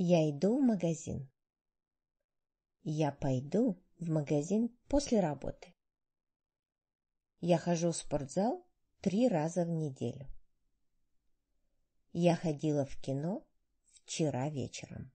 Я иду в магазин. Я пойду в магазин после работы. Я хожу в спортзал три раза в неделю. Я ходила в кино вчера вечером.